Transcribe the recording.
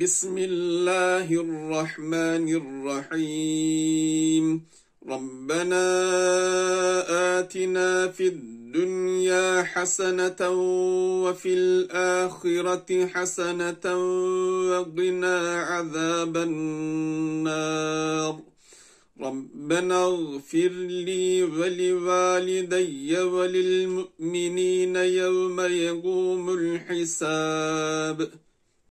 بسم الله الرحمن الرحيم ربنا آتنا في الدنيا حسنة وفي الآخرة حسنة وقنا عذاب النار ربنا اغفر لي ولوالدي وللمؤمنين يوم يقوم الحساب